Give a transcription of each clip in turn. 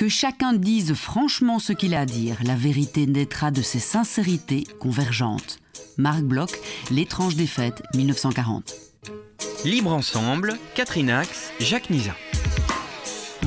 Que chacun dise franchement ce qu'il a à dire, la vérité naîtra de ses sincérités convergentes. Marc Bloch, L'étrange défaite, 1940. Libre ensemble, Catherine Axe, Jacques Nizat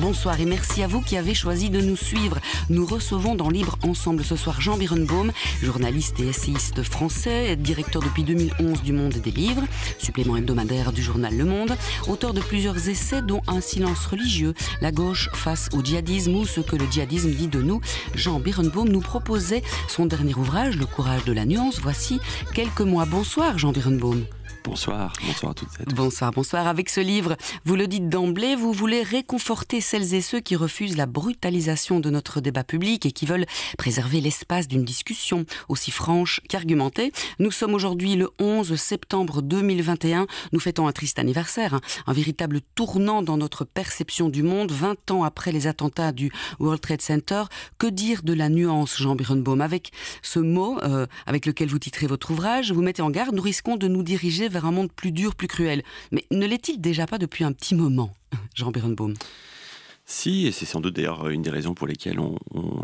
bonsoir et merci à vous qui avez choisi de nous suivre. Nous recevons dans Libre Ensemble ce soir Jean Birenbaum, journaliste et essayiste français, directeur depuis 2011 du Monde des Livres, supplément hebdomadaire du journal Le Monde, auteur de plusieurs essais dont Un silence religieux, La gauche face au djihadisme ou ce que le djihadisme dit de nous. Jean Birenbaum nous proposait son dernier ouvrage, Le courage de la nuance. Voici quelques mois. Bonsoir Jean Birenbaum. Bonsoir, bonsoir à toutes et à tous. Bonsoir, bonsoir. Avec ce livre, vous le dites d'emblée, vous voulez réconforter celles et ceux qui refusent la brutalisation de notre débat public et qui veulent préserver l'espace d'une discussion aussi franche qu'argumentée. Nous sommes aujourd'hui le 11 septembre 2021. Nous fêtons un triste anniversaire, hein. un véritable tournant dans notre perception du monde, 20 ans après les attentats du World Trade Center. Que dire de la nuance, Jean Birnbaum Avec ce mot euh, avec lequel vous titrez votre ouvrage, vous mettez en garde, nous risquons de nous diriger vers un monde plus dur, plus cruel. Mais ne l'est-il déjà pas depuis un petit moment, Jean Baum? si, et c'est sans doute d'ailleurs une des raisons pour lesquelles on,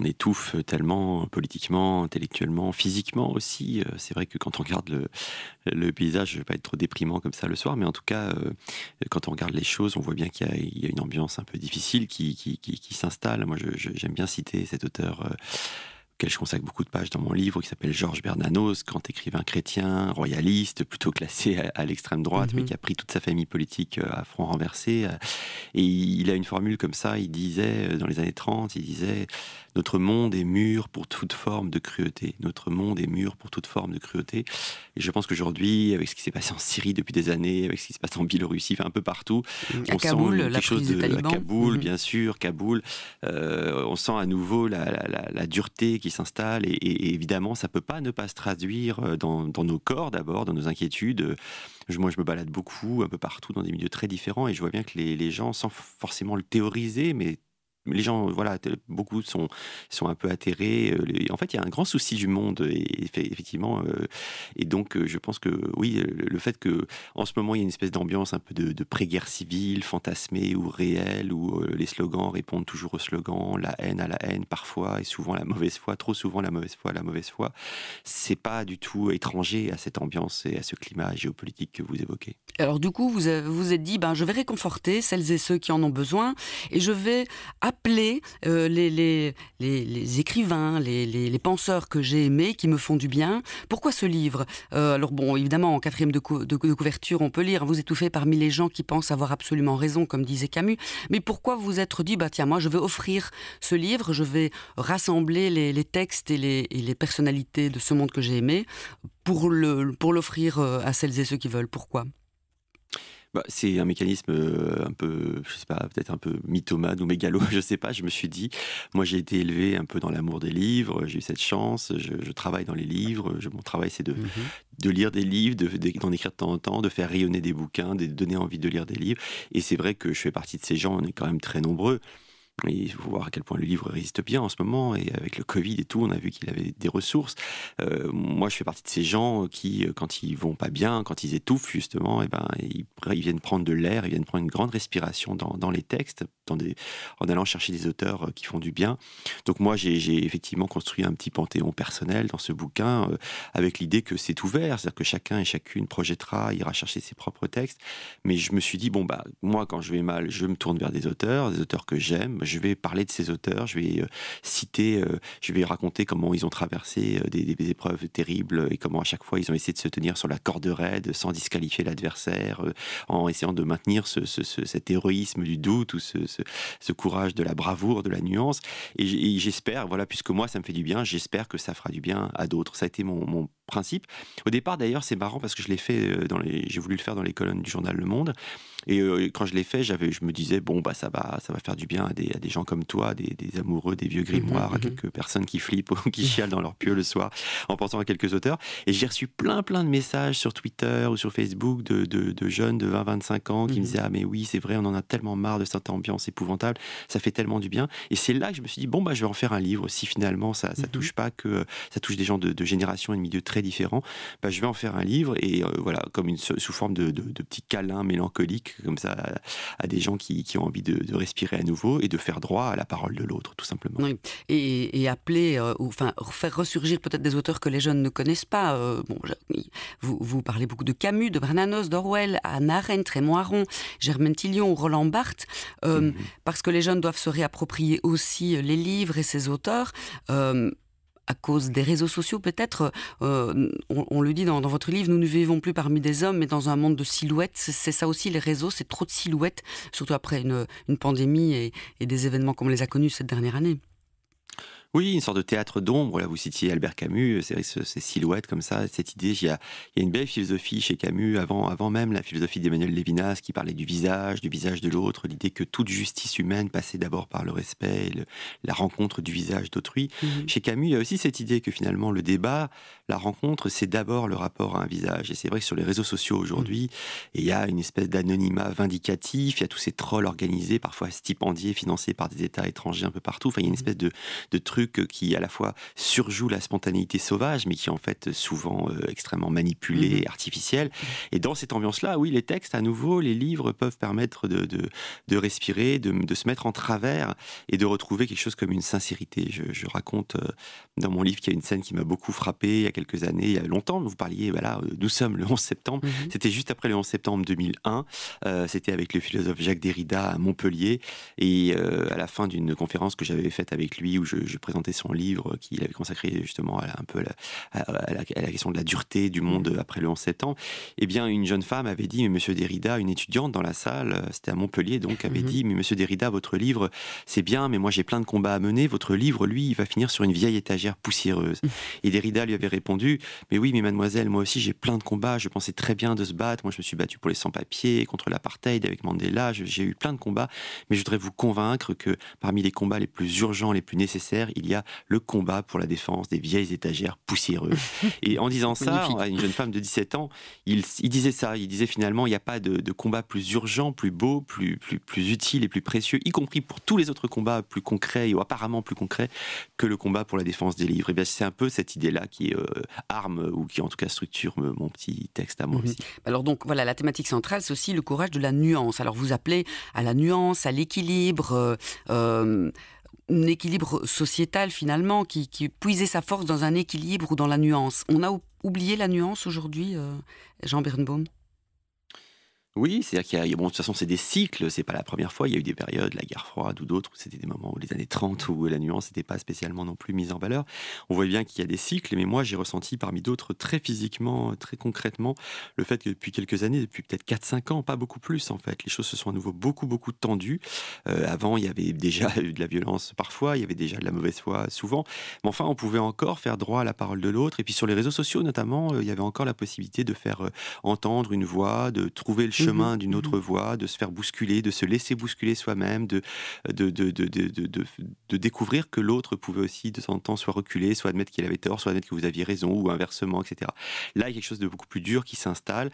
étouffe tellement politiquement, intellectuellement, physiquement aussi. Euh, c'est vrai que quand on regarde le, le, paysage, je vais pas être trop déprimant comme ça le soir, mais en tout cas, euh, quand on regarde les choses, on voit bien qu'il y, a une ambiance un peu difficile qui, qui, s'installe. Moi, j'aime bien citer cet auteur. Euh, auquel je consacre beaucoup de pages dans mon livre, qui s'appelle Georges Bernanos, grand écrivain chrétien, royaliste, plutôt classé à, l'extrême droite, mais mhm. qui a pris toute sa famille politique euh, à front renversé. Euh, et il a une formule comme ça, il disait, euh, dans les années 30, il disait, notre monde est mûr pour toute forme de cruauté. Notre monde est mûr pour toute forme de cruauté. Et je pense qu'aujourd'hui, avec ce qui s'est passé en Syrie depuis des années, avec ce qui se passe en Biélorussie, un peu partout, mm. on Kaboul, sent quelque chose de à mm-hmm. bien sûr, Kaboul. on sent à nouveau la, la dureté qui s'installe. Et, évidemment, ça peut pas ne pas se traduire euh, dans, nos corps d'abord, dans nos inquiétudes. Je, moi, je me balade beaucoup, un peu partout, dans des milieux très différents, et je vois bien que les, les gens, sans forcément le théoriser, mais les gens, voilà, beaucoup sont, sont un peu atterrés. Euh, en fait, il y a un grand souci du monde, et, effectivement. Euh, et donc, euh, je pense que, oui, le fait que, en ce moment, il y a une espèce d'ambiance un peu de, pré-guerre civile, fantasmée ou réelle, où les slogans répondent toujours aux slogans, la haine à la haine, parfois, et souvent la mauvaise foi, trop souvent la mauvaise foi, la mauvaise foi. C'est pas du tout étranger à cette ambiance et à ce climat géopolitique que vous évoquez. Alors, du coup, vous vous êtes dit, ben, je vais réconforter celles et ceux qui en ont besoin, et je vais appeler euh, les, les, écrivains, les, penseurs que j'ai aimés, qui me font du bien. Pourquoi ce livre euh, Alors bon, évidemment, en quatrième de, couverture, on peut lire « Vous étouffez parmi les gens qui pensent avoir absolument raison », comme disait Camus. Mais pourquoi vous être dit « Bah tiens, moi, je vais offrir ce livre, je vais rassembler les, textes et les, personnalités de ce monde que j'ai aimé pour l'offrir pour euh, à celles et ceux qui veulent Pourquoi ?» Bah, c'est un mécanisme euh, un peu, je sais pas, peut-être un peu mythomane ou mégalo, je sais pas. Je me suis dit, moi j'ai été élevé un peu dans l'amour des livres, j'ai eu cette chance, je, travaille dans les livres, mon travail c'est de, mhm. lire des livres, d'en écrire de temps en temps, de faire rayonner des bouquins, de donner envie de lire des livres. Et c'est vrai que je fais partie de ces gens, on est quand même très nombreux. Il faut voir à quel point le livre résiste bien en ce moment, et avec le Covid et tout, on a vu qu'il avait des ressources. Euh, moi, je fais partie de ces gens qui, euh, quand ils vont pas bien, quand ils étouffent justement, et eh ben, ils, viennent prendre de l'air, ils viennent prendre une grande respiration dans, les textes, dans des, en allant chercher des auteurs euh, qui font du bien. Donc moi, j'ai effectivement construit un petit panthéon personnel dans ce bouquin, avec l'idée que c'est ouvert, c'est-à-dire que chacun et chacune projettera, ira chercher ses propres textes. Mais je me suis dit, bon, bah, moi, quand je vais mal, je me tourne vers des auteurs, des auteurs que j'aime, je vais parler de ces auteurs, je vais euh, citer, euh, je vais raconter comment ils ont traversé euh, des, épreuves terribles et comment à chaque fois ils ont essayé de se tenir sur la corde raide sans disqualifier l'adversaire, en essayant de maintenir cet héroïsme du doute ou ce, courage de la bravoure, de la nuance. Et j'espère, voilà, puisque moi ça me fait du bien, j'espère que ça fera du bien à d'autres. Ça a été mon, mon principe. Au départ, d'ailleurs, c'est marrant parce que je l'ai fait euh, dans les, j'ai voulu le faire dans les colonnes du journal Le Monde. Euh, et quand je l'ai fait, j'avais, je me disais bon bah ça va, ça va faire du bien à des, gens comme toi, des, amoureux, des vieux grimoires, à mhm, mhm. quelques personnes qui flippent ou qui chialent dans leur pieu le soir, en pensant à quelques auteurs. Et j'ai reçu plein plein de messages sur Twitter ou sur Facebook de, jeunes de 20-25 ans qui me mhm. disaient ah mais oui c'est vrai, on en a tellement marre de cette ambiance épouvantable, ça fait tellement du bien. Et c'est là que je me suis dit bon bah je vais en faire un livre si finalement ça touche pas que ça touche des gens de, de génération et de milieu très différent, bah, je vais en faire un livre et euh, voilà, comme une, sous forme de, de, de petits câlins mélancoliques, comme ça, à, des gens qui, ont envie de, respirer à nouveau et de faire droit à la parole de l'autre, tout simplement. Oui. Et, appeler, euh, enfin, faire ressurgir peut-être des auteurs que les jeunes ne connaissent pas. Euh, bon, vous, parlez beaucoup de Camus, de Bernanos, d'Orwell, à Arendt, Trémoiron, Germaine Tillion, Roland Barthes, mhm. parce que les jeunes doivent se réapproprier aussi les livres et ses auteurs. Euh, à cause des réseaux sociaux peut-être. Euh, on, le dit dans, votre livre, nous ne vivons plus parmi des hommes, mais dans un monde de silhouettes. C'est ça aussi les réseaux, c'est trop de silhouettes, surtout après une, pandémie et, et des événements comme on les a connus cette dernière année. Oui, une sorte de théâtre d'ombre. Là, vous citiez Albert Camus, euh, ces silhouettes comme ça, cette idée. Il y, a, une belle philosophie chez Camus, avant, avant même la philosophie d'Emmanuel Levinas, qui parlait du visage, du visage de l'autre, l'idée que toute justice humaine passait d'abord par le respect la rencontre du visage d'autrui. Mhm. Chez Camus, il y a aussi cette idée que finalement, le débat, la rencontre, c'est d'abord le rapport à un visage. Et c'est vrai que sur les réseaux sociaux aujourd'hui, mhm. il y a une espèce d'anonymat vindicatif, il y a tous ces trolls organisés, parfois stipendiés, financés par des États étrangers un peu partout. Enfin, il y a une mhm. espèce de truc qui à la fois surjoue la spontanéité sauvage, mais qui en fait souvent euh, extrêmement manipulé, mmh. artificielle. Et dans cette ambiance-là, oui, les textes, à nouveau, les livres peuvent permettre de, respirer, de, se mettre en travers et de retrouver quelque chose comme une sincérité. Je, raconte euh, dans mon livre qu'il y a une scène qui m'a beaucoup frappé il y a quelques années, il y a longtemps. Vous parliez, voilà, nous euh, sommes le 11 septembre. Mm-hmm. C'était juste après le 11 septembre 2001. C'était avec le philosophe Jacques Derrida à Montpellier. Et à la fin d'une conférence que j'avais faite avec lui, où je, je son livre qu'il avait consacré justement à, un peu à la, question de la dureté du monde mm. après le 11 septembre, et eh bien, une jeune femme avait dit, mais Monsieur Derrida, une étudiante dans la salle, euh, c'était à Montpellier, donc, avait mm-hmm. dit, mais Monsieur Derrida, votre livre, c'est bien, mais moi j'ai plein de combats à mener, votre livre, lui, il va finir sur une vieille étagère poussiéreuse. Mm. Et Derrida lui avait répondu, mais oui, mais mademoiselle, moi aussi j'ai plein de combats, je pensais très bien de se battre, moi je me suis battu pour les sans-papiers, contre l'apartheid, avec Mandela, j'ai eu plein de combats, mais je voudrais vous convaincre que parmi les combats les plus urgents, les plus nécessaires, il y a le combat pour la défense des vieilles étagères poussiéreuses. Et en disant ça à une jeune femme de 17 ans, il, disait ça. Il disait finalement, il n'y a pas de, combat plus urgent, plus beau, plus, plus, plus utile et plus précieux, y compris pour tous les autres combats plus concrets ou apparemment plus concrets, que le combat pour la défense des livres. Et bien, c'est un peu cette idée-là qui euh, arme ou qui en tout cas structure mon petit texte à moi mhm. aussi. Alors donc voilà, la thématique centrale, c'est aussi le courage de la nuance. Alors vous appelez à la nuance, à l'équilibre. Euh, euh, un équilibre sociétal finalement, qui, qui, puisait sa force dans un équilibre ou dans la nuance. On a oublié la nuance aujourd'hui, euh, Jean Birnbaum oui, c'est-à-dire qu'il y a, bon, de toute façon, c'est des cycles, c'est pas la première fois. Il y a eu des périodes, la guerre froide ou d'autres, c'était des moments, où les années 30, où la nuance n'était pas spécialement non plus mise en valeur. On voit bien qu'il y a des cycles, mais moi, j'ai ressenti parmi d'autres très physiquement, très concrètement, le fait que depuis quelques années, depuis peut-être 4-5 ans, pas beaucoup plus en fait, les choses se sont à nouveau beaucoup, beaucoup tendues. Euh, avant, il y avait déjà eu de la violence parfois, il y avait déjà de la mauvaise foi souvent, mais enfin, on pouvait encore faire droit à la parole de l'autre. Et puis sur les réseaux sociaux notamment, euh, il y avait encore la possibilité de faire euh, entendre une voix, de trouver le chemin, mhm. d'une autre mhm. voie, de se faire bousculer, de se laisser bousculer soi-même, euh, de, de, de, de, découvrir que l'autre pouvait aussi de temps en temps soit reculer, soit admettre qu'il avait tort, soit admettre que vous aviez raison, ou inversement, etc. Là, il y a quelque chose de beaucoup plus dur qui s'installe.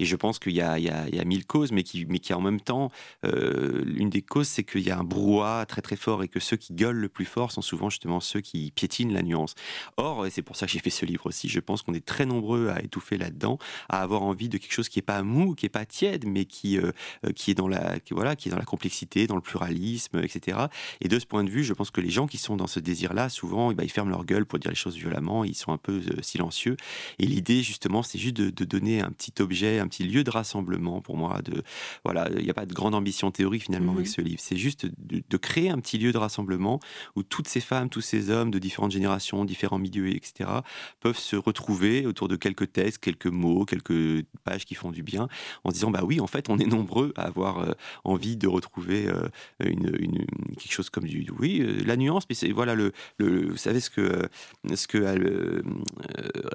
Et je pense qu'il y, a mille causes, mais qui, mais qui en même temps, euh, une des causes, c'est qu'il y a un brouhaha très très fort et que ceux qui gueulent le plus fort sont souvent justement ceux qui piétinent la nuance. Or, et c'est pour ça que j'ai fait ce livre aussi, je pense qu'on est très nombreux à étouffer là-dedans, à avoir envie de quelque chose qui n'est pas mou, qui n'est pas tiède, mais qui, euh, euh, qui, est dans la, qui, voilà, qui est dans la complexité, dans le pluralisme, etc. Et de ce point de vue, je pense que les gens qui sont dans ce désir-là, souvent, eh ben, ils ferment leur gueule pour dire les choses violemment, ils sont un peu euh, silencieux. Et l'idée, justement, c'est juste de, de donner un petit objet, un petit lieu de rassemblement pour moi. De, voilà, il n'y a pas de grande ambition théorique finalement avec mhm. ce livre. C'est juste de, créer un petit lieu de rassemblement où toutes ces femmes, tous ces hommes de différentes générations, différents milieux, etc., peuvent se retrouver autour de quelques textes, quelques mots, quelques pages qui font du bien, en se disant bah oui, en fait, on est nombreux à avoir euh, envie de retrouver euh, une, quelque chose comme du oui, euh, la nuance. Mais c'est voilà le, vous savez ce que ce que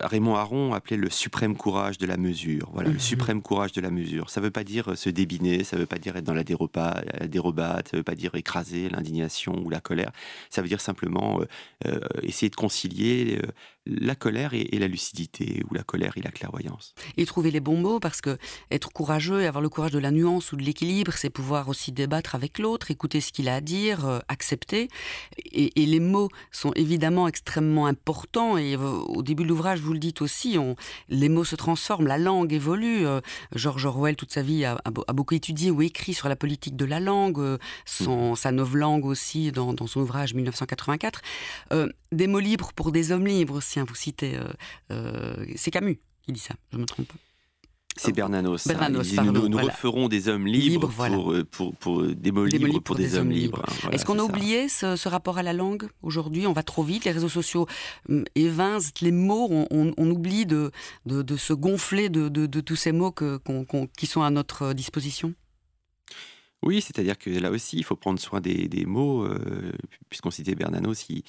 Raymond Aron appelait le suprême courage de la mesure. Voilà, le mhm. suprême courage de la mesure. Ça veut pas dire euh, se débiner, ça veut pas dire être dans la, dérobate, ça veut pas dire écraser l'indignation ou la colère. Ça veut dire simplement euh, euh, essayer de concilier la colère et, la lucidité, ou la colère et la clairvoyance. Et trouver les bons mots, parce que être courageux et avoir le courage de la nuance ou de l'équilibre, c'est pouvoir aussi débattre avec l'autre, écouter ce qu'il a à dire, euh, accepter. Et, les mots sont évidemment extrêmement importants, et euh, au début de l'ouvrage, vous le dites aussi, les mots se transforment, la langue évolue. Euh, George Orwell, toute sa vie, a, beaucoup étudié ou écrit sur la politique de la langue, son, nouvelle mm-hmm. sa novlangue aussi, dans, dans, son ouvrage 1984. des mots libres pour des hommes libres, vous citez, euh, euh, c'est Camus qui dit ça, je ne me trompe pas. C'est Bernanos. Bernanos ah, pardon, nous, ferons referons des hommes libres, pour, euh, pour, pour, des mots libres, pour, des, hommes libres. Est-ce qu'on a oublié ce, rapport à la langue aujourd'hui On va trop vite, les réseaux sociaux hum, évincent les mots, on, oublie de, de, se gonfler de, tous ces mots que, qui sont à notre disposition Oui, c'est-à-dire que là aussi, il faut prendre soin des, mots, puisqu'on citait Bernanos, qui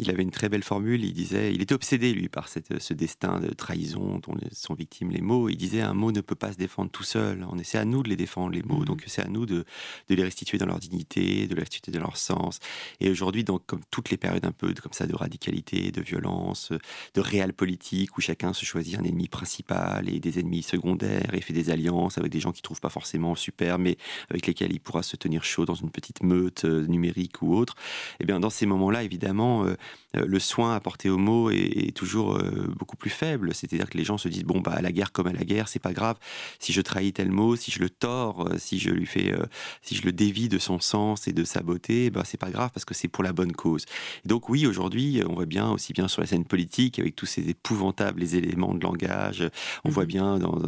il avait une très belle formule. Il disait, il était obsédé lui par ce destin de trahison dont sont victimes les mots. Il disait, un mot ne peut pas se défendre tout seul. On essaie à nous de les défendre les mots. Mmh. Donc c'est à nous de, les restituer dans leur dignité, de les restituer dans leur sens. Et aujourd'hui, donc comme toutes les périodes un peu comme ça de radicalité, de violence, de réel politique où chacun se choisit un ennemi principal et des ennemis secondaires et fait des alliances avec des gens qui trouvent pas forcément super, mais avec lesquels il pourra se tenir chaud dans une petite meute euh, numérique ou autre. Et eh bien dans ces moments-là, évidemment. Euh, euh, le soin apporté aux mots est, toujours euh, beaucoup plus faible. C'est-à-dire que les gens se disent bon bah à la guerre comme à la guerre, c'est pas grave. Si je trahis tel mot, si je le tords, euh, si je lui fais, si je le dévie de son sens et de sa beauté, bah c'est pas grave parce que c'est pour la bonne cause. donc oui, aujourd'hui, on voit bien aussi bien sur la scène politique avec tous ces épouvantables éléments de langage. On voit mhm. bien dans,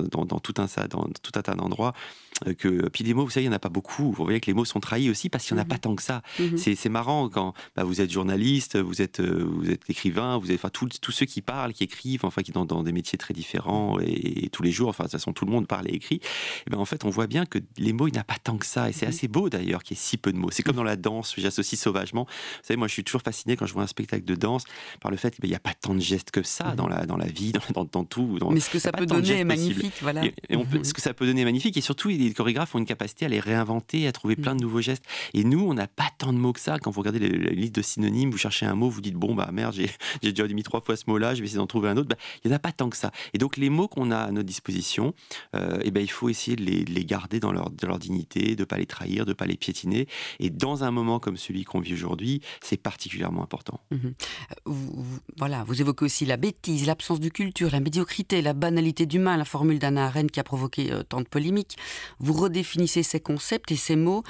tout un dans tout un tas d'endroits que puis les mots, vous savez, il n'y en a pas beaucoup. Vous voyez que les mots sont trahis aussi parce qu'il n'y en a mhm. pas tant que ça. Mhm. C'est marrant quand bah, vous êtes journaliste, vous êtes euh, vous êtes écrivain, vous avez, enfin, tous ceux qui parlent, qui écrivent, enfin, qui sont dans des métiers très différents et, tous les jours, enfin, de toute façon, tout le monde parle et écrit. Et eh ben, en fait, on voit bien que les mots, il n'y a pas tant que ça. Et c'est mm-hmm. assez beau d'ailleurs qu'il y ait si peu de mots. C'est comme mm. dans la danse, j'associe sauvagement. Vous savez, moi, je suis toujours fasciné quand je vois un spectacle de danse par le fait qu'il n'y a pas tant de gestes que ça dans, mm-hmm. la, dans la vie, dans, dans tout. Dans, Mais ce que ça peut donner est magnifique, voilà. Et, on mm-hmm. ce que ça peut donner est magnifique. Et surtout, les chorégraphes ont une capacité à les réinventer, à trouver mm. plein de nouveaux gestes. Et nous, on n'a pas tant de mots que ça. Quand vous regardez les la de synonymes, vous cherchez un mot, vous vous dites bon bah merde, j'ai déjà mis trois fois ce mot-là, je vais essayer d'en trouver un autre. Bah, il n'y en a pas tant que ça. Et donc les mots qu'on a à notre disposition, et euh, eh ben il faut essayer de les, garder dans leur, dignité, de pas les trahir, de pas les piétiner. Et dans un moment comme celui qu'on vit aujourd'hui, c'est particulièrement important. Mhm. Euh, vous, voilà, vous évoquez aussi la bêtise, l'absence de culture, la médiocrité, la banalité du mal, la formule d'Anna Arène qui a provoqué euh, tant de polémiques. Vous redéfinissez ces concepts et ces mots.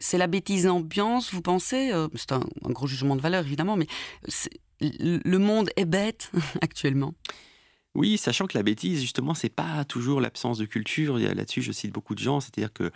c'est la bêtise ambiance, vous pensez C'est un, un gros jugement de valeur évidemment, mais le monde est bête actuellement. Oui, sachant que la bêtise, justement, c'est pas toujours l'absence de culture. Là-dessus, je cite beaucoup de gens, c'est-à-dire que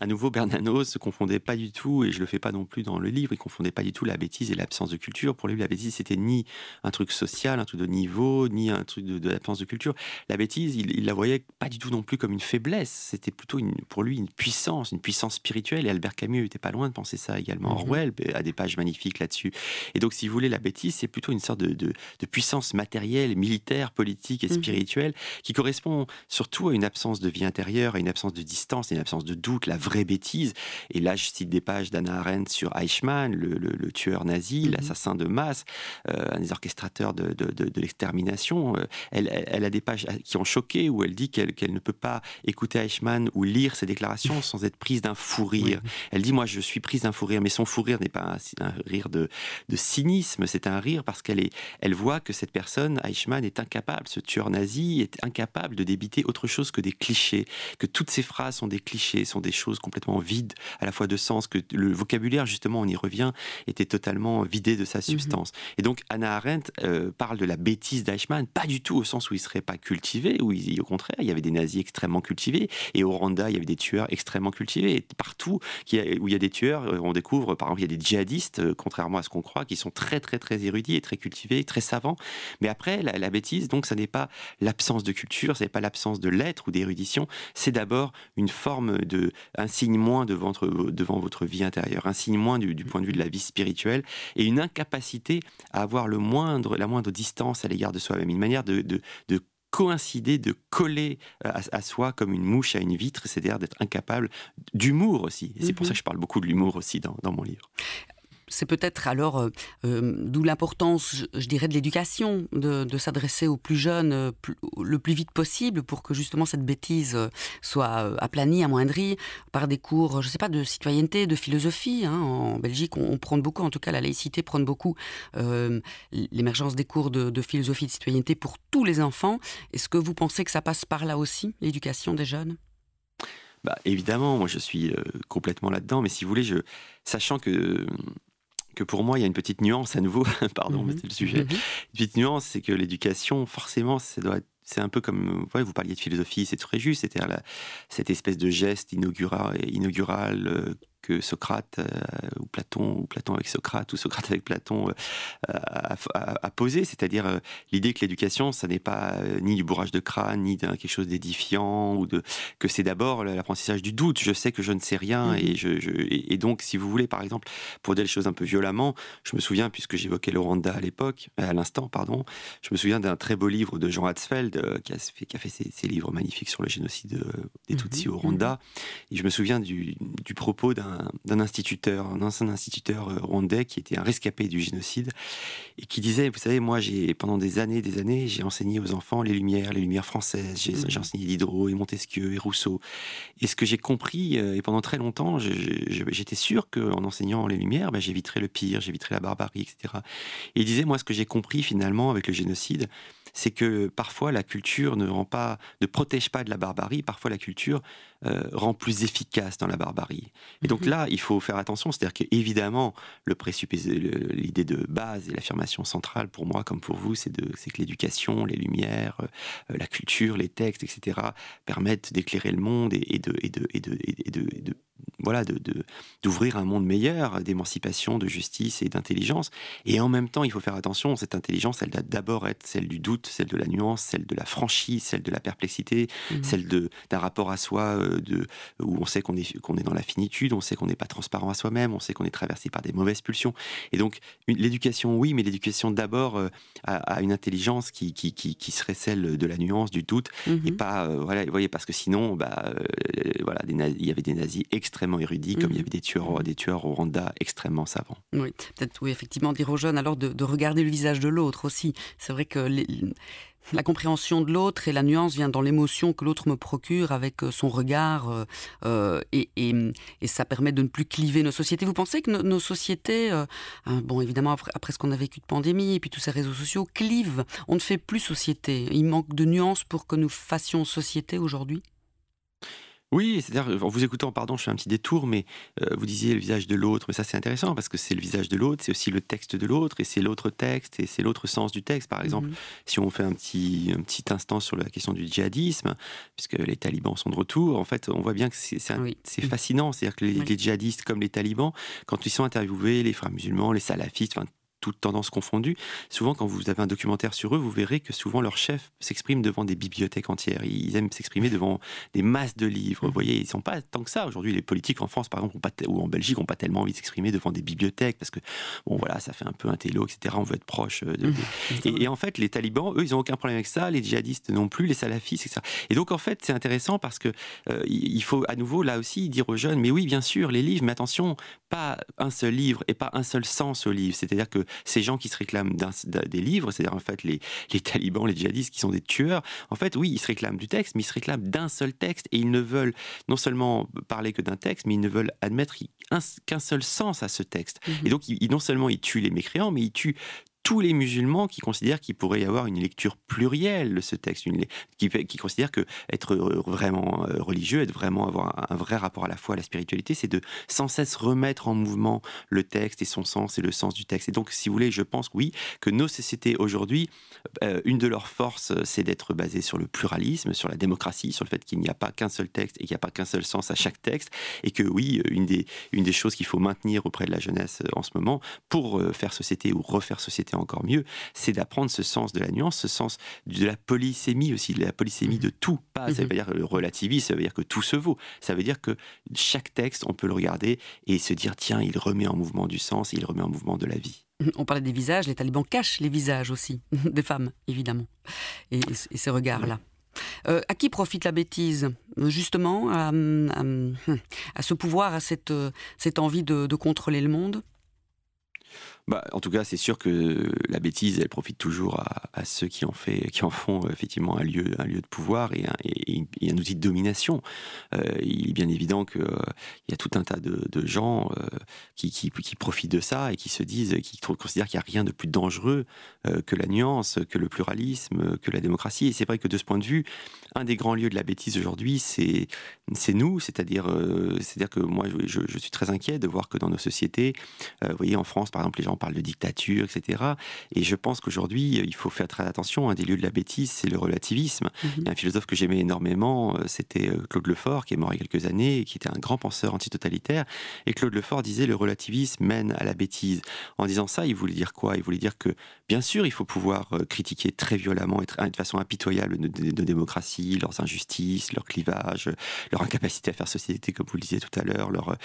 à nouveau, Bernanos se confondait pas du tout, et je le fais pas non plus dans le livre, il confondait pas du tout la bêtise et l'absence de culture. Pour lui, la bêtise, c'était ni un truc social, un truc de niveau, ni un truc de, de l'absence de culture. La bêtise, il, il, la voyait pas du tout non plus comme une faiblesse, c'était plutôt une, pour lui une puissance, une puissance spirituelle, et Albert Camus était pas loin de penser ça également. Mhm. Orwell euh, a des pages magnifiques là-dessus. Et donc, si vous voulez, la bêtise, c'est plutôt une sorte de, puissance matérielle, militaire, politique et mhm. spirituelle, qui correspond surtout à une absence de vie intérieure, à une absence de distance, à une absence de doute, la vraie vraie bêtise. Et là, je cite des pages d'Anna Arendt sur Eichmann, le, tueur nazi, mhm. l'assassin de masse, euh, un des orchestrateurs de, l'extermination. Euh, elle, elle, a des pages qui ont choqué où elle dit qu'elle ne peut pas écouter Eichmann ou lire ses déclarations sans être prise d'un fou rire. Elle dit, moi, je suis prise d'un fou rire, mais son fou rire n'est pas un, un, rire de, cynisme, c'est un rire parce qu'elle est, elle voit que cette personne, Eichmann, est incapable, ce tueur nazi, est incapable de débiter autre chose que des clichés, que toutes ces phrases sont des clichés, sont des choses complètement vide, à la fois de sens, que le vocabulaire, justement, on y revient, était totalement vidé de sa mhm. substance. Et donc, Anna Arendt euh, parle de la bêtise d'Eichmann, pas du tout au sens où il serait pas cultivé, où il, au contraire, il y avait des nazis extrêmement cultivés, et au Rwanda, il y avait des tueurs extrêmement cultivés. Et partout où il y a des tueurs, euh, on découvre, par exemple, il y a des djihadistes, euh, contrairement à ce qu'on croit, qui sont très, très, très érudits et très cultivés, très savants. Mais après, la, bêtise, donc, ça n'est pas l'absence de culture, ce n'est pas l'absence de lettres ou d'érudition, c'est d'abord une forme de, un signe moins devant votre, vie intérieure, un signe moins du, point de vue de la vie spirituelle, et une incapacité à avoir le moindre, la moindre distance à l'égard de soi-même, une manière de, coïncider, de coller euh, à, soi comme une mouche à une vitre, c'est-à-dire d'être incapable d'humour aussi. c'est pour mhm. ça que je parle beaucoup de l'humour aussi dans, mon livre c'est peut-être alors euh, euh, d'où l'importance, je dirais, de l'éducation, de, s'adresser aux plus jeunes euh, le plus vite possible pour que justement cette bêtise soit aplanie, amoindrie par des cours, je ne sais pas, de citoyenneté, de philosophie. Hein. En Belgique, on, prend prône beaucoup, en tout cas la laïcité prône beaucoup l'émergence des cours de, philosophie, de citoyenneté pour tous les enfants. Est-ce que vous pensez que ça passe par là aussi, l'éducation des jeunes bah, évidemment, moi je suis complètement là-dedans, mais si vous voulez, sachant que pour moi, il y a une petite nuance à nouveau, pardon, mmh mais c'est le sujet. Mmh une petite nuance, c'est que l'éducation, forcément, ça doit être c'est un peu comme, euh, vous parliez de philosophie, c'est très juste, c'était cette espèce de geste inaugural, inaugural euh, que Socrate euh, ou Platon, ou Platon avec Socrate, ou Socrate avec Platon a, posé, c'est-à-dire l'idée que l'éducation, ça n'est pas ni du bourrage de crâne, ni d'un quelque chose d'édifiant, ou de que c'est d'abord l'apprentissage du doute. Je sais que je ne sais rien, mmh et, je, et, donc, si vous voulez, par exemple, pour dire les choses un peu violemment, je me souviens, puisque j'évoquais Loranda à l'époque, à l'instant, pardon, je me souviens d'un très beau livre de Jean Hatzfeld, euh, qui, a fait, ses, livres magnifiques sur le génocide euh, des mhm, Tutsis au mhm. Rwanda. Et je me souviens du, propos d'un instituteur, un ancien instituteur euh, rwandais qui était un rescapé du génocide et qui disait, vous savez, moi, j'ai pendant des années, des années, j'ai enseigné aux enfants les Lumières, les Lumières françaises, j'ai mhm. enseigné Diderot et Montesquieu et Rousseau. Et ce que j'ai compris, et pendant très longtemps, j'étais sûr qu'en enseignant les Lumières, ben, j'éviterais le pire, j'éviterais la barbarie, etc. Et il disait, moi, ce que j'ai compris finalement avec le génocide, c'est que parfois la culture ne protège pas de la barbarie, parfois la culture euh, rend plus efficace dans la barbarie. Et donc mhm. là, il faut faire attention, c'est-à-dire qu'évidemment, le l'idée de base et l'affirmation centrale pour moi comme pour vous, c'est, que l'éducation, les lumières, euh, la culture, les textes, etc., permettent d'éclairer le monde et, de, et et de, voilà, de, d'ouvrir un monde meilleur, d'émancipation, de justice et d'intelligence. Et en même temps, il faut faire attention, cette intelligence, elle doit d'abord être celle du doute, celle de la nuance, celle de la franchise, celle de la perplexité, mmh. celle d'un rapport à soi euh, où on sait qu'on est, dans la finitude, on sait qu'on n'est pas transparent à soi-même, on sait qu'on est traversé par des mauvaises pulsions. Et donc, l'éducation, oui, mais l'éducation d'abord euh, à, une intelligence qui, serait celle de la nuance, du doute, et mhm. pas, euh, voilà, vous voyez, parce que sinon, bah, euh, voilà, il y avait des nazis extrêmement érudits, comme il y mhm. avait des tueurs, des tueurs au Rwanda extrêmement savants. Oui, peut-être, oui, effectivement, dire aux jeunes alors de, regarder le visage de l'autre aussi. C'est vrai que la compréhension de l'autre et la nuance vient dans l'émotion que l'autre me procure avec euh, son regard euh, euh, et, ça permet de ne plus cliver nos sociétés. Vous pensez que nos sociétés, hein, bon évidemment après, ce qu'on a vécu de pandémie et puis tous ces réseaux sociaux, clivent On ne fait plus société. Il manque de nuances pour que nous fassions société aujourd'hui oui, c'est-à-dire, euh, en vous écoutant, pardon, je fais un petit détour, mais euh, vous disiez le visage de l'autre, mais ça c'est intéressant parce que c'est le visage de l'autre, c'est aussi le texte de l'autre, et c'est l'autre texte, et c'est l'autre sens du texte. Par exemple, mhm. si on fait un petit, un petit instant sur la question du djihadisme, puisque les talibans sont de retour, en fait, on voit bien que c'est fascinant, c'est-à-dire que les, les, djihadistes comme les talibans, quand ils sont interviewés, les frères musulmans, les salafistes, enfin, toutes tendances confondues, souvent quand vous avez un documentaire sur eux, vous verrez que souvent leur chef s'exprime devant des bibliothèques entières. Ils aiment s'exprimer devant des masses de livres. Vous voyez, ils sont pas tant que ça. Aujourd'hui, les politiques en France, par exemple, ou en Belgique, ont pas tellement envie de s'exprimer devant des bibliothèques parce que, bon, voilà, ça fait un peu un télo, etc. On veut être proche. Euh, et, en fait, les talibans, eux, ils ont aucun problème avec ça. Les djihadistes non plus, les salafistes, etc. Et donc, en fait, c'est intéressant parce que euh, il faut à nouveau là aussi dire aux jeunes, mais oui, bien sûr, les livres, mais attention, pas un seul livre et pas un seul sens au livre. C'est-à-dire que ces gens qui se réclament des livres, c'est-à-dire en fait les, talibans, les djihadistes qui sont des tueurs, en fait, oui, ils se réclament du texte, mais ils se réclament d'un seul texte et ils ne veulent non seulement parler que d'un texte, mais ils ne veulent admettre qu'un seul sens à ce texte. Mmh et donc, ils, non seulement ils tuent les mécréants, mais ils tuent tous les musulmans qui considèrent qu'il pourrait y avoir une lecture plurielle de ce texte, une, qui, qui considèrent que être euh, vraiment euh, religieux, être vraiment avoir un, vrai rapport à la foi, à la spiritualité, c'est de sans cesse remettre en mouvement le texte et son sens et le sens du texte. Et donc, si vous voulez, je pense, oui, que nos sociétés aujourd'hui, euh, une de leurs forces, c'est d'être basée sur le pluralisme, sur la démocratie, sur le fait qu'il n'y a pas qu'un seul texte et qu'il n'y a pas qu'un seul sens à chaque texte, et que oui, une des, une des choses qu'il faut maintenir auprès de la jeunesse en ce moment pour faire société ou refaire société en encore mieux, c'est d'apprendre ce sens de la nuance, ce sens de la polysémie aussi, de la polysémie mmh. de tout. Pas, ça veut mmh dire le relativisme, ça veut dire que tout se vaut. Ça veut dire que chaque texte, on peut le regarder et se dire tiens, il remet en mouvement du sens, il remet en mouvement de la vie. Mmh, on parlait des visages, les talibans cachent les visages aussi, des femmes, évidemment, et, ces regards-là. Euh, à qui profite la bêtise euh, Justement, hum, à, ce pouvoir, à cette, euh, cette envie de, contrôler le monde bah, en tout cas, c'est sûr que la bêtise, elle profite toujours à, ceux qui en, fait, qui en font euh, effectivement un lieu, un lieu de pouvoir et un, outil de domination. Euh, il est bien évident qu'il euh, y a tout un tas de, gens qui, qui, profitent de ça et qui se disent, qui considèrent qu'il n'y a rien de plus dangereux que la nuance, que le pluralisme, que la démocratie. Et c'est vrai que de ce point de vue, un des grands lieux de la bêtise aujourd'hui, c'est nous, c'est-à-dire euh, c'est-à-dire que moi, je, suis très inquiet de voir que dans nos sociétés, euh, vous voyez, en France, par exemple, les gens parlent de dictature, etc. Et je pense qu'aujourd'hui, il faut faire très attention. Un des lieux de la bêtise, c'est le relativisme. Mhm. Il y a un philosophe que j'aimais énormément, euh, c'était Claude Lefort, qui est mort il y a quelques années, qui était un grand penseur antitotalitaire. Et Claude Lefort disait le relativisme mène à la bêtise. En disant ça, il voulait dire quoi Il voulait dire que, bien sûr, il faut pouvoir critiquer très violemment et de façon impitoyable nos démocraties leurs injustices, leurs clivages, leur incapacité à faire société, comme vous le disiez tout à l'heure, leur,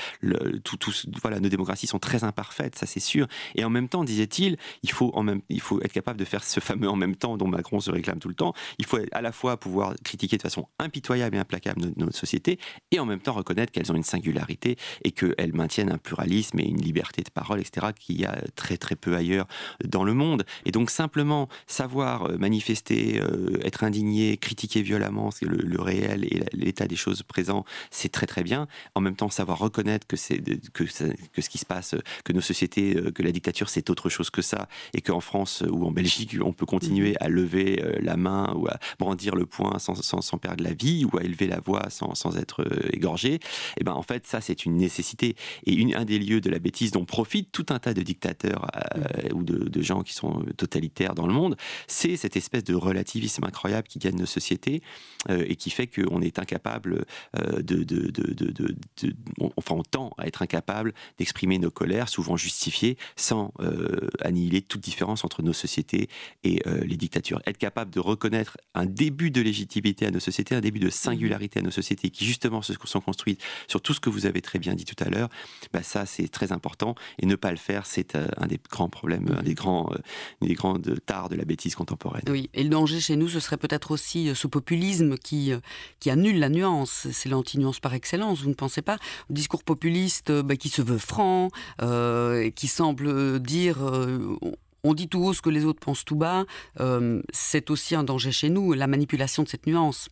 tout, tout, voilà, nos démocraties sont très imparfaites, ça c'est sûr. Et en même temps, disait-il, il faut en même, il faut être capable de faire ce fameux en même temps dont Macron se réclame tout le temps. Il faut à la fois pouvoir critiquer de façon impitoyable et implacable notre, société et en même temps reconnaître qu'elles ont une singularité et qu'elles maintiennent un pluralisme et une liberté de parole, etc., qu'il y a très très peu ailleurs dans le monde. Et donc simplement savoir euh, manifester, euh, être indigné, critiquer violer c'est le, réel et l'état des choses présent, c'est très très bien. En même temps, savoir reconnaître que, c'est, que, que ce qui se passe, que nos sociétés, euh, que la dictature, c'est autre chose que ça, et qu'en France ou en Belgique, on peut continuer mmh. à lever euh, la main ou à brandir le poing sans, sans, perdre la vie, ou à élever la voix sans, sans être euh, égorgé, et eh ben en fait, ça, c'est une nécessité. Et une, un des lieux de la bêtise dont profitent tout un tas de dictateurs mmh. ou de, de gens qui sont totalitaires dans le monde, c'est cette espèce de relativisme incroyable qui gagne nos sociétés euh, et qui fait qu'on est incapable euh, de, enfin on tend à être incapable d'exprimer nos colères, souvent justifiées, sans euh, annihiler toute différence entre nos sociétés et les dictatures. Être capable de reconnaître un début de légitimité à nos sociétés, un début de mmh singularité à nos sociétés qui justement se sont construites sur tout ce que vous avez très bien dit tout à l'heure, bah, ça c'est très important et ne pas le faire c'est un des grands problèmes, mmh un des grands, des grandes tares de la bêtise contemporaine. Oui, et le danger chez nous ce serait peut-être aussi sous populisme euh, qui, annule la nuance. C'est l'anti-nuance par excellence, vous ne pensez pas Au discours populiste euh, bah, qui se veut franc, euh, qui semble dire on dit tout haut ce que les autres pensent tout bas, c'est aussi un danger chez nous, la manipulation de cette nuance.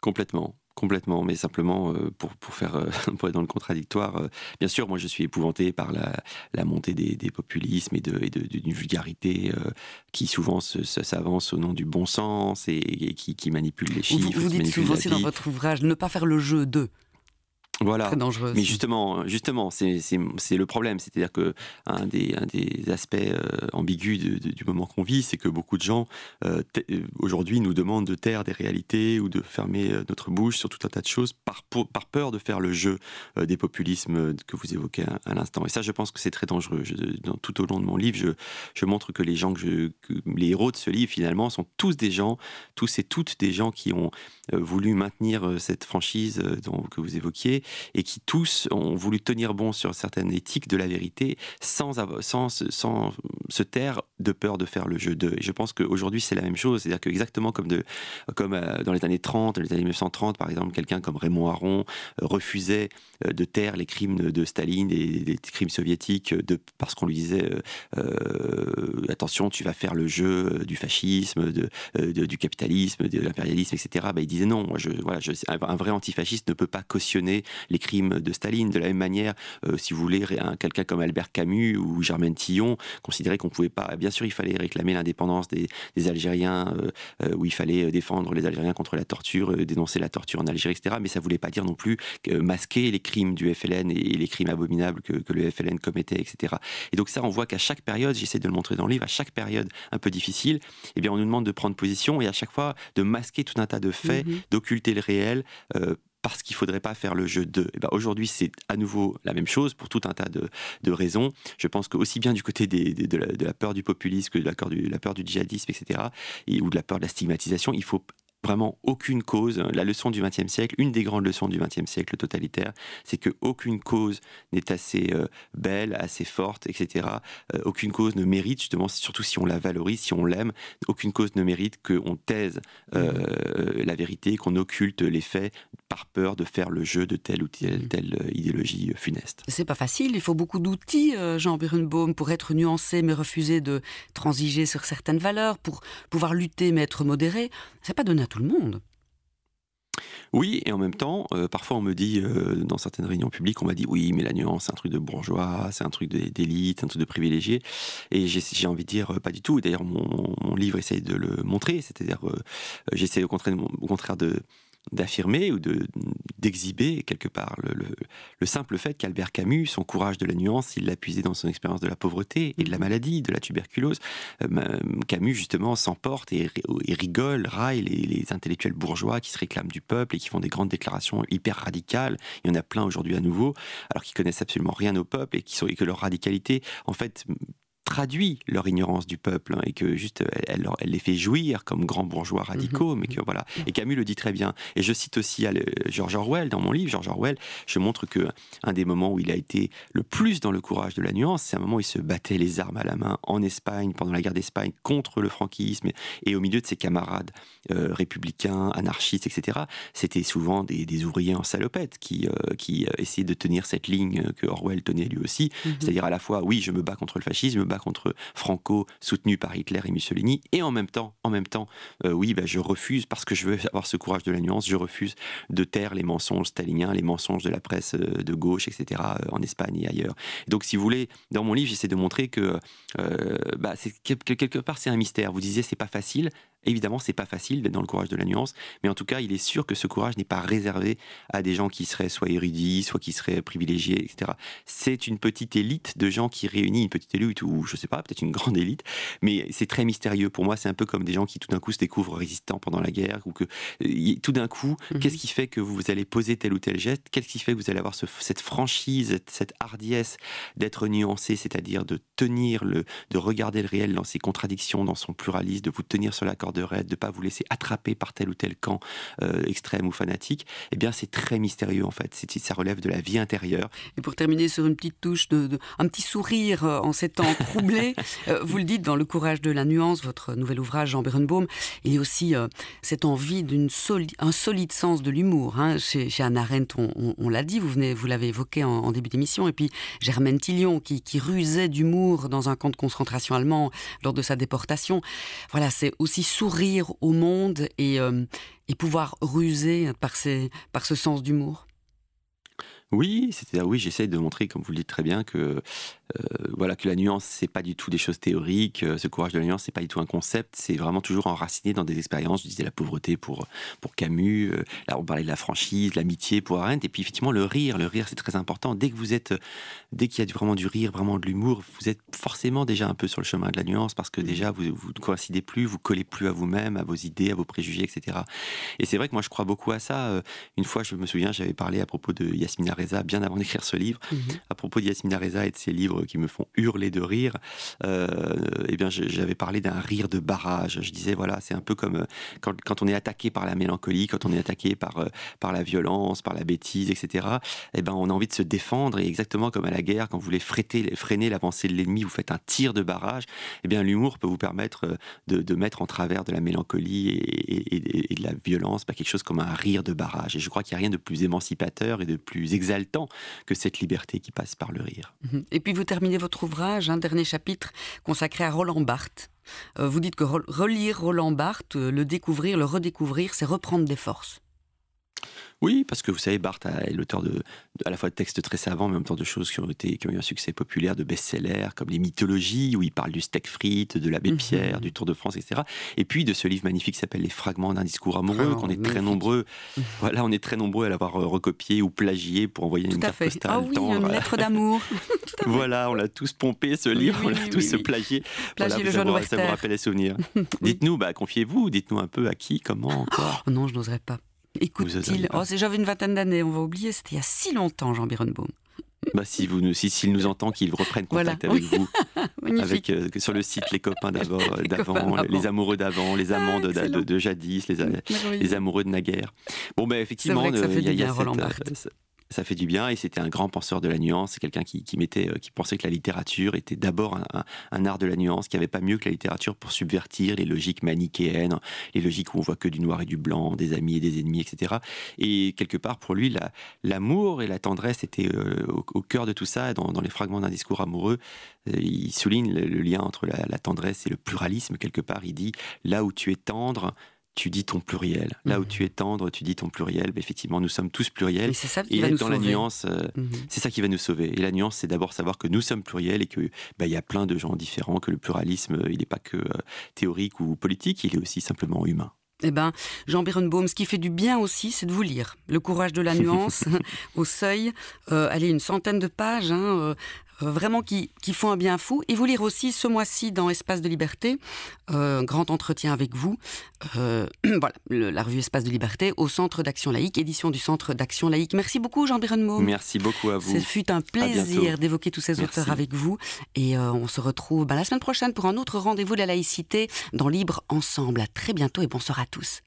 Complètement. Complètement, mais simplement euh, pour, faire euh, pour être dans le contradictoire. Euh, bien sûr, moi je suis épouvanté par la, montée des, populismes et d'une de, vulgarité qui souvent s'avance au nom du bon sens et, qui, manipule les chiffres. Vous, dites souvent, aussi dans votre ouvrage, ne pas faire le jeu d'eux. Voilà. Très Mais justement, justement, c'est le problème. C'est-à-dire que un des, un des aspects euh, ambigus du moment qu'on vit, c'est que beaucoup de gens euh, euh, aujourd'hui nous demandent de taire des réalités ou de fermer notre bouche sur tout un tas de choses par, par peur de faire le jeu des populismes que vous évoquez à, l'instant. Et ça, je pense que c'est très dangereux. tout au long de mon livre, je, je montre que les gens que, je, les héros de ce livre finalement sont tous des gens, tous et toutes des gens qui ont voulu maintenir cette franchise que vous évoquiez et qui tous ont voulu tenir bon sur certaines éthiques de la vérité sans, sans, sans se taire de peur de faire le jeu d'eux. Et je pense qu'aujourd'hui, c'est la même chose. C'est-à-dire qu'exactement comme, de, comme euh, dans les années 30, les années 1930, par exemple, quelqu'un comme Raymond Aron euh, refusait euh, de taire les crimes de Staline et les crimes soviétiques de, parce qu'on lui disait attention, tu vas faire le jeu du fascisme, de, du capitalisme, de l'impérialisme, etc. Bah, il disait non, un vrai antifasciste ne peut pas cautionner les crimes de Staline. De la même manière, euh, si vous voulez, quelqu'un comme Albert Camus ou Germaine Tillon considérait qu'on pouvait pas. Bien sûr, il fallait réclamer l'indépendance des, Algériens, euh, euh, où il fallait défendre les Algériens contre la torture, dénoncer la torture en Algérie, etc. Mais ça ne voulait pas dire non plus masquer les crimes du FLN et les crimes abominables que, le FLN commettait, etc. Et donc ça, on voit qu'à chaque période, j'essaie de le montrer dans le livre, à chaque période un peu difficile, eh bien, on nous demande de prendre position et à chaque fois de masquer tout un tas de faits, mm-hmm. d'occulter le réel parce qu'il ne faudrait pas faire le jeu d'eux. Et eh ben, aujourd'hui, c'est à nouveau la même chose pour tout un tas de, raisons. Je pense qu'aussi aussi bien du côté de, la, peur du populisme que de la peur du, la peur du djihadisme, etc., et, ou de la peur de la stigmatisation, il faut vraiment aucune cause. La leçon du XXe siècle, une des grandes leçons du XXe siècle totalitaire, c'est que aucune cause n'est assez euh, belle, assez forte, etc. Euh, aucune cause ne mérite, justement, surtout si on la valorise, si on l'aime, aucune cause ne mérite qu'on taise euh, mmh. la vérité, qu'on occulte les faits par peur de faire le jeu de telle ou telle, mmh. idéologie funeste. C'est pas facile, il faut beaucoup d'outils, Jean Birnbaum, pour être nuancé mais refuser de transiger sur certaines valeurs, pour pouvoir lutter mais être modéré. C'est pas de notre tout le monde. Oui, et en même temps, euh, parfois on me dit, euh, dans certaines réunions publiques, on m'a dit oui, mais la nuance, c'est un truc de bourgeois, c'est un truc d'élite, un truc de privilégié. Et j'ai envie de dire euh, pas du tout. D'ailleurs, mon, livre essaye de le montrer, c'est-à-dire, j'essaie au contraire, au contraire de d'affirmer ou d'exhiber quelque part le, simple fait qu'Albert Camus, son courage de la nuance, il l'a puisé dans son expérience de la pauvreté et de la mhm. maladie, de la tuberculose. Euh, Camus, justement, s'emporte et, et, rigole, raille les, intellectuels bourgeois qui se réclament du peuple et qui font des grandes déclarations hyper radicales. Il y en a plein aujourd'hui à nouveau, alors qu'ils connaissent absolument rien au peuple et, qui sont, et que leur radicalité, en fait, traduit leur ignorance du peuple hein, et que juste elle, elle, les fait jouir comme grands bourgeois mhm. radicaux, mais mhm. que voilà. Mhm. Et Camus le dit très bien. Et je cite aussi à euh, George Orwell dans mon livre. George Orwell, je montre que un des moments où il a été le plus dans le courage de la nuance, c'est un moment où il se battait les armes à la main en Espagne pendant la guerre d'Espagne contre le franquisme et au milieu de ses camarades euh, républicains, anarchistes, etc. C'était souvent des, ouvriers en salopette qui euh, qui essayaient de tenir cette ligne que Orwell tenait lui aussi, c'est-à-dire à la fois oui, je me bats contre le fascisme, je me bats contre Franco soutenu par Hitler et Mussolini. Et en même temps, en même temps, euh, oui, bah, je refuse parce que je veux avoir ce courage de la nuance. Je refuse de taire les mensonges staliniens, les mensonges de la presse euh, de gauche, etc. Euh, en Espagne et ailleurs. Donc, si vous voulez, dans mon livre, j'essaie de montrer que, bah, que quelque part, c'est un mystère. Vous disiez, c'est pas facile. Évidemment, c'est pas facile d'être dans le courage de la nuance, mais en tout cas, il est sûr que ce courage n'est pas réservé à des gens qui seraient soit érudits, soit qui seraient privilégiés, etc. C'est une petite élite de gens qui réunit une petite élite ou je sais pas, peut-être une grande élite, mais c'est très mystérieux pour moi. C'est un peu comme des gens qui tout d'un coup se découvrent résistants pendant la guerre ou que euh, tout d'un coup, mhm. qu'est-ce qui fait que vous allez poser tel ou tel geste Qu'est-ce qui fait que vous allez avoir cette franchise, cette hardiesse d'être nuancé, c'est-à-dire de tenir le, de regarder le réel dans ses contradictions, dans son pluralisme, de vous tenir sur la corde de raid, de pas vous laisser attraper par tel ou tel camp euh, extrême ou fanatique, eh bien c'est très mystérieux en fait. C'est Ça relève de la vie intérieure. Et pour terminer sur une petite touche de, un petit sourire euh, en ces temps euh, vous le dites dans Le courage de la nuance, votre nouvel ouvrage Jean Berenbaum, il y a aussi cette envie d'un solide sens de l'humour. Hein. Chez, Anna Arendt, on, l'a dit, vous venez, vous l'avez évoqué en, début d'émission, et puis Germaine Tillion qui, qui rusait d'humour dans un camp de concentration allemand lors de sa déportation. Voilà, c'est aussi sourire au monde et, euh, pouvoir ruser par ce sens d'humour oui, cest à oui, j'essaie de montrer, comme vous le dites très bien, que euh, voilà que la nuance c'est pas du tout des choses théoriques. Euh, ce courage de la nuance c'est pas du tout un concept. C'est vraiment toujours enraciné dans des expériences. Je disais la pauvreté pour pour Camus. Euh, là, on parlait de la franchise, l'amitié pour Arendt. Et puis effectivement le rire, le rire c'est très important. Dès que vous êtes, dès qu'il y a vraiment du rire, vraiment de l'humour, vous êtes forcément déjà un peu sur le chemin de la nuance parce que mmh. déjà vous vous ne coïncidez plus, vous collez plus à vous-même, à vos idées, à vos préjugés, etc. Et c'est vrai que moi je crois beaucoup à ça. Une fois, je me souviens, j'avais parlé à propos de Yasmina bien avant d'écrire ce livre. Mhm. À propos de Yasmina Reza et de ses livres qui me font hurler de rire, et euh, eh bien, j'avais parlé d'un rire de barrage. Je disais, voilà, c'est un peu comme euh, quand, on est attaqué par la mélancolie, quand on est attaqué par, euh, par la violence, par la bêtise, etc., Et eh ben, on a envie de se défendre. Et exactement comme à la guerre, quand vous voulez freiner l'avancée de l'ennemi, vous faites un tir de barrage. et eh bien, l'humour peut vous permettre de, mettre en travers de la mélancolie et, de la violence bah, quelque chose comme un rire de barrage. Et je crois qu'il n'y a rien de plus émancipateur et de plus temps que cette liberté qui passe par le rire. Mhm. Et puis vous terminez votre ouvrage, un hein, dernier chapitre consacré à Roland Barthes. Euh, vous dites que relire Roland Barthes, euh, le découvrir, le redécouvrir, c'est reprendre des forces. Oui, parce que vous savez, Barthes est l'auteur de, à la fois de textes très savants, mais en même temps de choses qui ont, été, qui ont eu un succès populaire, de best-sellers, comme Les Mythologies, où il parle du steak frites, de l'abbé mhm. Pierre, du Tour de France, etc. Et puis de ce livre magnifique qui s'appelle Les Fragments d'un discours amoureux, qu'on est très nombreux. voilà, on est très nombreux à l'avoir euh, recopié ou plagié pour envoyer une carte postale. Ah oui, euh, lettre d'amour. voilà, on l'a tous pompé, ce livre, on l'a tous plagié. le jeune Ça vous rappelle les souvenirs. dites-nous, bah, confiez-vous, dites-nous un peu à qui, comment, oh, quoi. non, je n'oserais pas écoute-t-il oh, J'avais une vingtaine d'années, on va oublier, c'était il y a si longtemps, Jean Birenbaum. Bah, si vous nous, s'il nous entend, qu'il reprenne contact avec vous, avec euh, sur le site les copains d'avant, les, les, amoureux d'avant, les ah, amants de, jadis, les, mmh, amoureux de naguère. Bon, ben effectivement, euh, il y a, y ça fait du bien. Et c'était un grand penseur de la nuance, quelqu'un euh, qui, pensait que la littérature était d'abord un, art de la nuance, qui avait pas mieux que la littérature pour subvertir les logiques manichéennes, les logiques où on voit que du noir et du blanc, des amis et des ennemis, etc. Et quelque part, pour lui, l'amour et la tendresse étaient euh, au, cœur de tout ça. Dans, les fragments d'un discours amoureux, euh, il souligne le, lien entre la tendresse et le pluralisme. Quelque part, il dit là où tu es tendre, tu dis ton pluriel. Là où mhm. tu es tendre, tu dis ton pluriel. Mais effectivement, nous sommes tous pluriels. Et c'est ça qui va nous dans sauver. la nuance, euh, mhm. c'est ça qui va nous sauver. Et la nuance, c'est d'abord savoir que nous sommes pluriels et que bah, il y a plein de gens différents, que le pluralisme, euh, il n'est pas que euh, théorique ou politique, il est aussi simplement humain. Eh ben, Jean Baume, ce qui fait du bien aussi, c'est de vous lire. Le courage de la nuance, au seuil, allez, une centaine de pages, hein, vraiment qui, font un bien fou. Et vous lire aussi ce mois-ci dans Espace de Liberté, euh, un grand entretien avec vous, euh, voilà, la revue Espace de Liberté au Centre d'Action Laïque, édition du Centre d'Action Laïque. Merci beaucoup Jean Birenmo. Merci beaucoup à vous. Ce fut un plaisir d'évoquer tous ces auteurs avec vous. Et euh, on se retrouve bah, la semaine prochaine pour un autre rendez-vous de la laïcité dans Libre Ensemble. À très bientôt et bonsoir à tous.